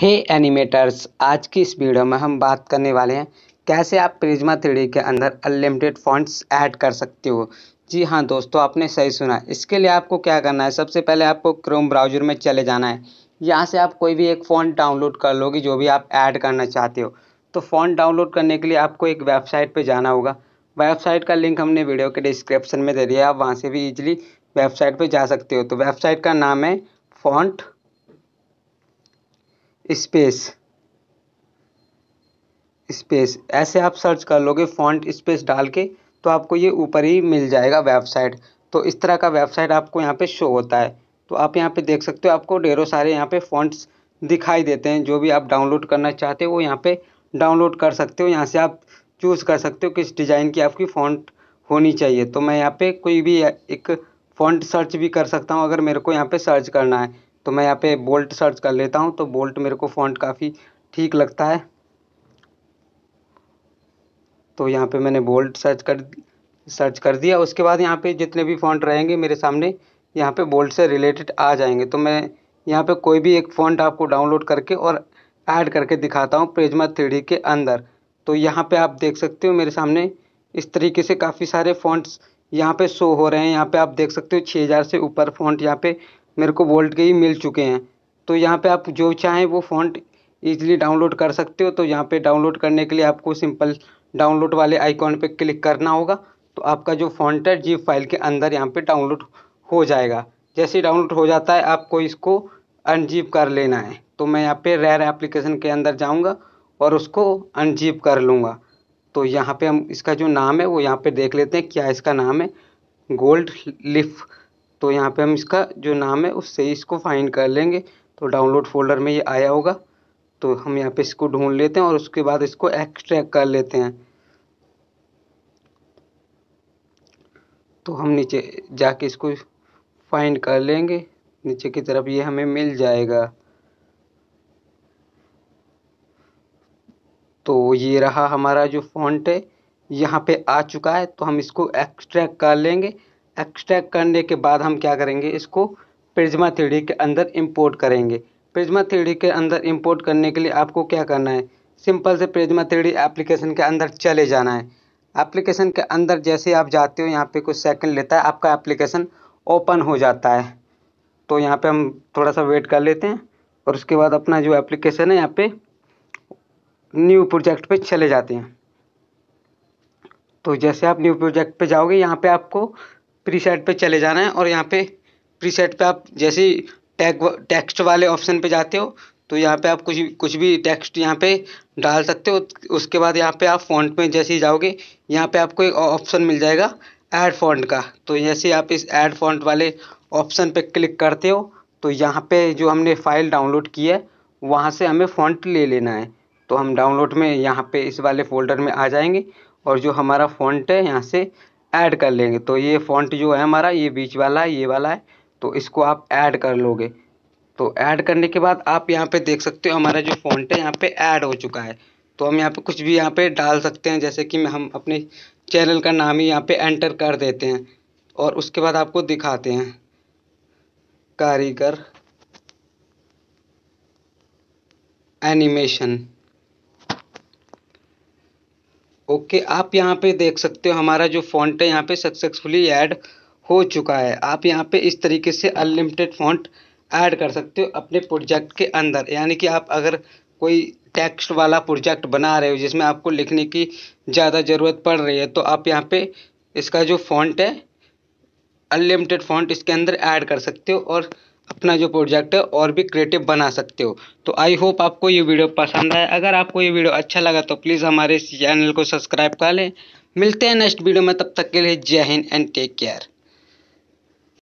हे hey animators आज की इस वीडियो में हम बात करने वाले हैं कैसे आप प्रिज्मा थ्री के अंदर अनलिमिटेड फॉन्ट्स ऐड कर सकते हो जी हाँ दोस्तों आपने सही सुना इसके लिए आपको क्या करना है सबसे पहले आपको क्रोम ब्राउजर में चले जाना है यहाँ से आप कोई भी एक फ़ॉन्ट डाउनलोड कर लोगे जो भी आप ऐड करना चाहते हो तो फ़ॉन्ट डाउनलोड करने के लिए आपको एक वेबसाइट पर जाना होगा वेबसाइट का लिंक हमने वीडियो के डिस्क्रिप्शन में दे दिया आप वहाँ से भी ईजिली वेबसाइट पर जा सकते हो तो वेबसाइट का नाम है फॉन्ट स्पेस स्पेस ऐसे आप सर्च कर लोगे फॉन्ट स्पेस डाल के तो आपको ये ऊपर ही मिल जाएगा वेबसाइट तो इस तरह का वेबसाइट आपको यहाँ पे शो होता है तो आप यहाँ पे देख सकते हो आपको ढेरों सारे यहाँ पे फॉन्ट्स दिखाई देते हैं जो भी आप डाउनलोड करना चाहते हो वो यहाँ पे डाउनलोड कर सकते हो यहाँ से आप चूज़ कर सकते हो किस डिज़ाइन की आपकी फ़ॉन्ट होनी चाहिए तो मैं यहाँ पर कोई भी एक फ़ॉन्ट सर्च भी कर सकता हूँ अगर मेरे को यहाँ पर सर्च करना है तो मैं यहाँ पे बोल्ट सर्च कर लेता हूँ तो बोल्ट मेरे को फॉन्ट काफ़ी ठीक लगता है तो यहाँ पे मैंने बोल्ट सर्च कर सर्च कर दिया उसके बाद यहाँ पे जितने भी फॉन्ट रहेंगे मेरे सामने यहाँ पे बोल्ट से रिलेटेड आ जाएंगे तो मैं यहाँ पे कोई भी एक फॉन्ट आपको डाउनलोड करके और ऐड करके दिखाता हूँ प्रेजमा थ्री के अंदर तो यहाँ पे आप देख सकते हो मेरे सामने इस तरीके से काफ़ी सारे फॉन्ट्स यहाँ पे शो हो रहे हैं यहाँ पे आप देख सकते हो हज़ार से ऊपर फॉन्ट यहाँ पे मेरे को वोल्ट के ही मिल चुके हैं तो यहाँ पे आप जो चाहें वो फ़ॉन्ट ईजिली डाउनलोड कर सकते हो तो यहाँ पे डाउनलोड करने के लिए आपको सिंपल डाउनलोड वाले आइकॉन पे क्लिक करना होगा तो आपका जो फॉन्ट है जीप फाइल के अंदर यहाँ पे डाउनलोड हो जाएगा जैसे डाउनलोड हो जाता है आपको इसको अनजीप कर लेना है तो मैं यहाँ पे रेयर एप्लीकेशन के अंदर जाऊँगा और उसको अनजीप कर लूँगा तो यहाँ पर हम इसका जो नाम है वो यहाँ पर देख लेते हैं क्या इसका नाम है गोल्ड लिफ तो यहाँ पे हम इसका जो नाम है उससे इसको फाइंड कर लेंगे तो डाउनलोड फोल्डर में ये आया होगा तो हम यहाँ पे इसको ढूंढ लेते हैं और उसके बाद इसको एक्सट्रैक्ट कर लेते हैं तो हम नीचे जाके इसको फाइंड कर लेंगे नीचे की तरफ ये हमें मिल जाएगा तो ये रहा हमारा जो फॉन्ट है यहाँ पे आ चुका है तो हम इसको एक्सट्रैक्ट कर लेंगे एक्सट्रैक्ट करने के बाद हम क्या करेंगे इसको प्रिज्मा थ्री के अंदर इंपोर्ट करेंगे प्रिज्मा थ्री के अंदर इंपोर्ट करने के लिए आपको क्या करना है सिंपल से प्रिज्मा थ्री एप्लीकेशन के अंदर चले जाना है एप्लीकेशन के अंदर जैसे आप जाते हो यहाँ पे कुछ सेकंड लेता है आपका एप्लीकेशन ओपन हो जाता है तो यहाँ पे हम थोड़ा सा वेट कर लेते हैं और उसके बाद अपना जो एप्लीकेशन है यहाँ पे न्यू प्रोजेक्ट पे चले जाते हैं तो जैसे आप न्यू प्रोजेक्ट पे जाओगे यहाँ पे आपको प्रीसेट पे चले जाना है और यहाँ पे प्रीसेट पे आप जैसे ही टैग टेक्स्ट वाले ऑप्शन पे जाते हो तो यहाँ पे आप कुछ कुछ भी टेक्स्ट यहाँ पे डाल सकते हो उसके बाद यहाँ पे आप फॉन्ट में जैसे ही जाओगे यहाँ पे आपको एक ऑप्शन मिल जाएगा ऐड फॉन्ट का तो जैसे आप इस ऐड फॉन्ट वाले ऑप्शन पे क्लिक करते हो तो यहाँ पे जो हमने फ़ाइल डाउनलोड की है वहाँ से हमें फ़ॉन्ट ले लेना है तो हम डाउनलोड में यहाँ पे इस वाले फोल्डर में आ जाएंगे और जो हमारा फ़ॉन्ट है यहाँ से ऐड कर लेंगे तो ये फॉन्ट जो है हमारा ये बीच वाला है ये वाला है तो इसको आप ऐड कर लोगे तो ऐड करने के बाद आप यहाँ पे देख सकते हो हमारा जो फॉन्ट है यहाँ पे ऐड हो चुका है तो हम यहाँ पे कुछ भी यहाँ पे डाल सकते हैं जैसे कि हम अपने चैनल का नाम ही यहाँ पे एंटर कर देते हैं और उसके बाद आपको दिखाते हैं कारीगर एनिमेशन ओके आप यहाँ पे देख सकते हो हमारा जो फॉन्ट है यहाँ पे सक्सेसफुली ऐड हो चुका है आप यहाँ पे इस तरीके से अनलिमिटेड फॉन्ट ऐड कर सकते हो अपने प्रोजेक्ट के अंदर यानी कि आप अगर कोई टेक्स्ट वाला प्रोजेक्ट बना रहे हो जिसमें आपको लिखने की ज़्यादा ज़रूरत पड़ रही है तो आप यहाँ पे इसका जो फॉन्ट है अनलिमिटेड फॉन्ट इसके अंदर ऐड कर सकते हो और अपना जो प्रोजेक्ट है और भी क्रिएटिव बना सकते हो तो आई होप आपको ये वीडियो पसंद आए अगर आपको ये वीडियो अच्छा लगा तो प्लीज़ हमारे इस चैनल को सब्सक्राइब कर लें मिलते हैं नेक्स्ट वीडियो में तब तक के लिए जय हिंद एंड टेक केयर